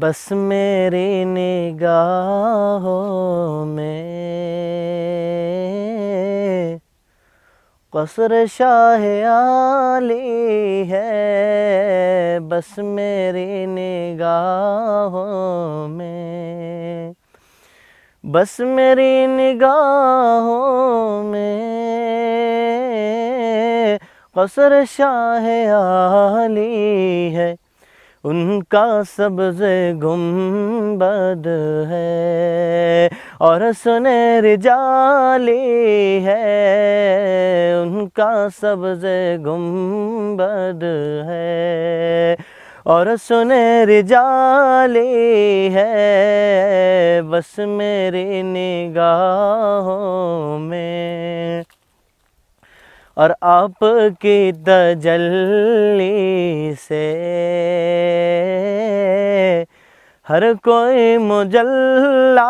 بس میری نگاہوں میں قصر شاہ عالی ہے بس میری نگاہوں میں بس میری نگاہوں میں قصر شاہ عالی ہے ان کا سبز گنبد ہے اور سن جالی ہے ان کا سبز گنبد ہے اور سنری جالی ہے بس میری نگاہوں میں اور آپ کی تجلی سے ہر کوئی مجلہ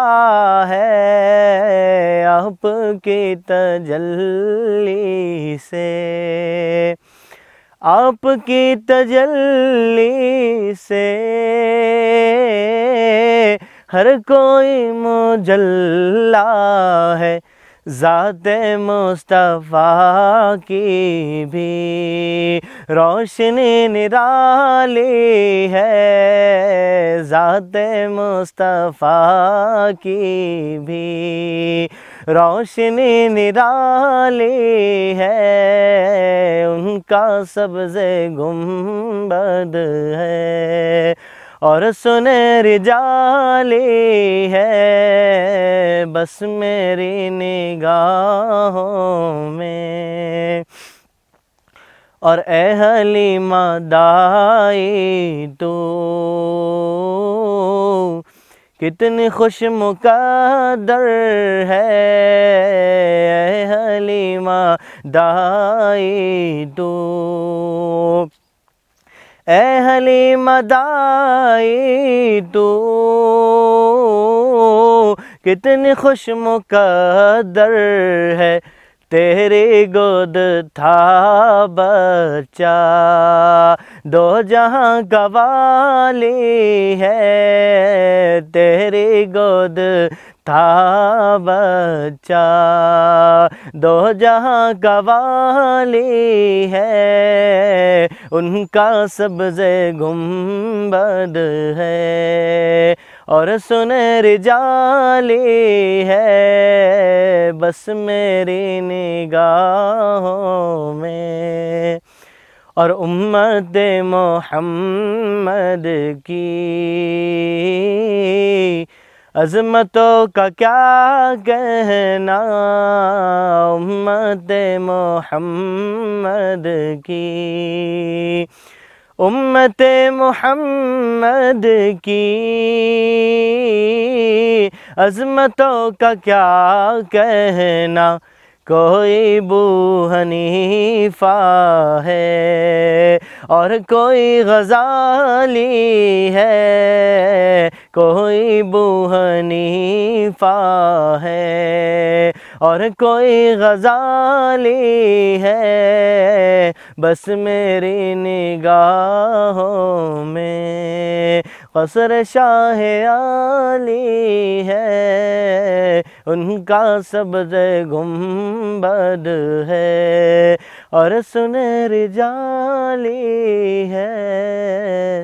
ہے آپ کی تجلی سے آپ کی تجلی سے ہر کوئی مجلہ ہے ذات مصطفیٰ کی بھی روشنی نرالی ہے ذات مصطفیٰ کی بھی روشنی نرالی ہے ان کا سبز گمبد ہے اور سنری جالی ہے بس میری نگاہوں میں اور اے حلیمہ دائی تو کتنی خوش مقدر ہے اے حلیمہ دائی تو اے مدائی تو کتنی خوش مقدر ہے تیری گود تھا بچہ دو جہاں کا والی ہے تیری گود تھا بچہ دو جہاں کا والی ہے ان کا سبز گنبد ہے اور سنر جالی ہے بس میری نگاہوں میں اور امت محمد کی عظمتوں کا کیا کہنا امت محمد کی امت محمد کی عظمتوں کا کیا کہنا کوئی بو حنیفہ ہے اور کوئی غزالی ہے کوئی بو حنیفہ ہے اور کوئی غزالی ہے بس میری نگاہوں میں قصر شاہ شاہی ہے ان کا سبز گمبد ہے اور سنر جالی ہے